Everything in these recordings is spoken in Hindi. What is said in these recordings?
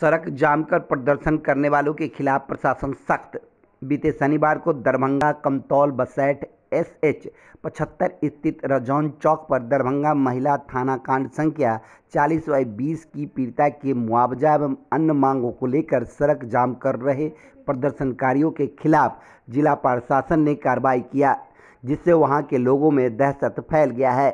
सड़क जाम कर प्रदर्शन करने वालों के खिलाफ प्रशासन सख्त बीते शनिवार को दरभंगा कमतौल बसैठ एस एच पचहत्तर स्थित रजौन चौक पर दरभंगा महिला थाना कांड संख्या चालीस व बीस की पीड़िता के मुआवजा एवं अन्य मांगों को लेकर सड़क जाम कर रहे प्रदर्शनकारियों के खिलाफ जिला प्रशासन ने कार्रवाई किया जिससे वहां के लोगों में दहशत फैल गया है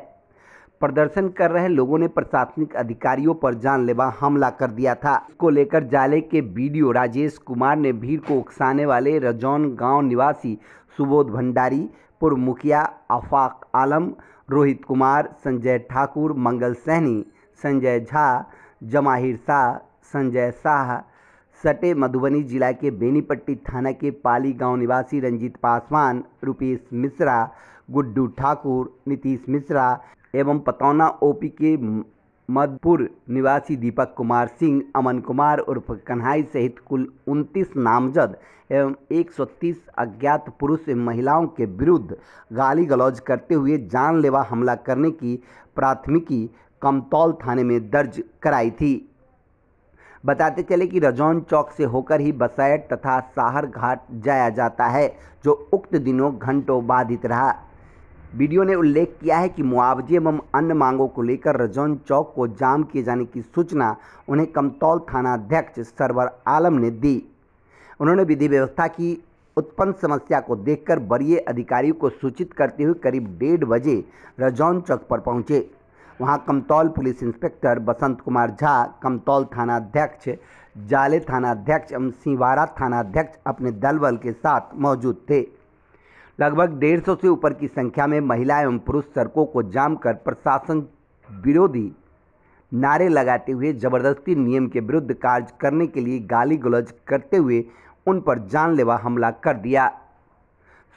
प्रदर्शन कर रहे लोगों ने प्रशासनिक अधिकारियों पर जानलेवा हमला कर दिया था इसको लेकर जाले के बीडीओ राजेश कुमार ने भीड़ को उकसाने वाले रजौन गांव निवासी सुबोध भंडारी पूर्व मुखिया आफाक आलम रोहित कुमार संजय ठाकुर मंगल सहनी संजय झा जमाहिर शाह संजय शाह सटे मधुबनी जिला के बेनीपट्टी थाना के पाली गांव निवासी रंजीत पासवान रुपेश मिश्रा गुड्डू ठाकुर नीतीश मिश्रा एवं पतौना ओपी के मधपुर निवासी दीपक कुमार सिंह अमन कुमार उर्फ कन्हाई सहित कुल 29 नामजद एवं 130 अज्ञात पुरुष एवं महिलाओं के विरुद्ध गाली गलौज करते हुए जानलेवा हमला करने की प्राथमिकी कमतौल थाने में दर्ज कराई थी बताते चले कि रजौन चौक से होकर ही बसैट तथा साहर घाट जाया जाता है जो उक्त दिनों घंटों बाधित रहा वीडियो ने उल्लेख किया है कि मुआवजे एवं अन्य मांगों को लेकर रजौन चौक को जाम किए जाने की सूचना उन्हें कमतौल थानाध्यक्ष सरवर आलम ने दी उन्होंने विधि व्यवस्था की उत्पन्न समस्या को देखकर वरीय अधिकारियों को सूचित करते हुए करीब डेढ़ बजे रजौन चौक पर पहुंचे वहां कमतौल पुलिस इंस्पेक्टर बसंत कुमार झा कमतौल थानाध्यक्ष जाले थानाध्यक्ष एवं सिंवारा थानाध्यक्ष अपने दलबल के साथ मौजूद थे लगभग डेढ़ सौ से ऊपर की संख्या में महिला एवं पुरुष सड़कों को जाम कर प्रशासन विरोधी नारे लगाते हुए जबरदस्ती नियम के विरुद्ध कार्य करने के लिए गाली गलौज करते हुए उन पर जानलेवा हमला कर दिया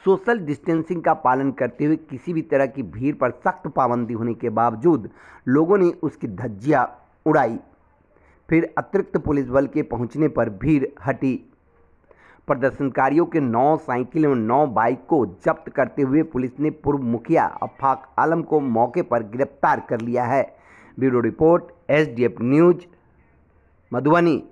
सोशल डिस्टेंसिंग का पालन करते हुए किसी भी तरह की भीड़ पर सख्त पाबंदी होने के बावजूद लोगों ने उसकी धज्जियां उड़ाई फिर अतिरिक्त पुलिस बल के पहुंचने पर भीड़ हटी प्रदर्शनकारियों के नौ साइकिल एवं नौ बाइक को जब्त करते हुए पुलिस ने पूर्व मुखिया अफाक आलम को मौके पर गिरफ्तार कर लिया है bureau report S news Madhubani